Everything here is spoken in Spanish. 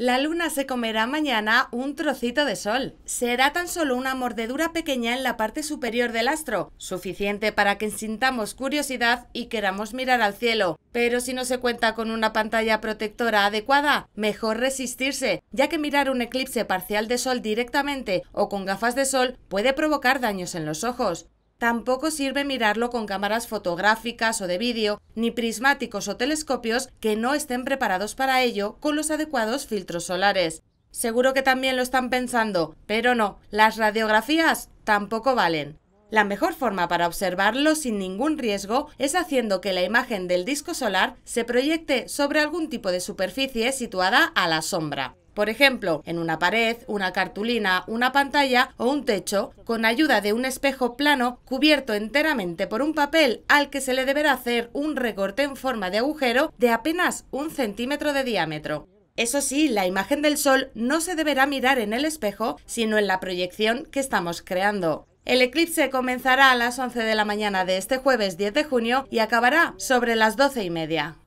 La luna se comerá mañana un trocito de sol. Será tan solo una mordedura pequeña en la parte superior del astro, suficiente para que sintamos curiosidad y queramos mirar al cielo. Pero si no se cuenta con una pantalla protectora adecuada, mejor resistirse, ya que mirar un eclipse parcial de sol directamente o con gafas de sol puede provocar daños en los ojos. Tampoco sirve mirarlo con cámaras fotográficas o de vídeo, ni prismáticos o telescopios que no estén preparados para ello con los adecuados filtros solares. Seguro que también lo están pensando, pero no, las radiografías tampoco valen. La mejor forma para observarlo sin ningún riesgo es haciendo que la imagen del disco solar se proyecte sobre algún tipo de superficie situada a la sombra por ejemplo, en una pared, una cartulina, una pantalla o un techo, con ayuda de un espejo plano cubierto enteramente por un papel al que se le deberá hacer un recorte en forma de agujero de apenas un centímetro de diámetro. Eso sí, la imagen del Sol no se deberá mirar en el espejo, sino en la proyección que estamos creando. El eclipse comenzará a las 11 de la mañana de este jueves 10 de junio y acabará sobre las 12 y media.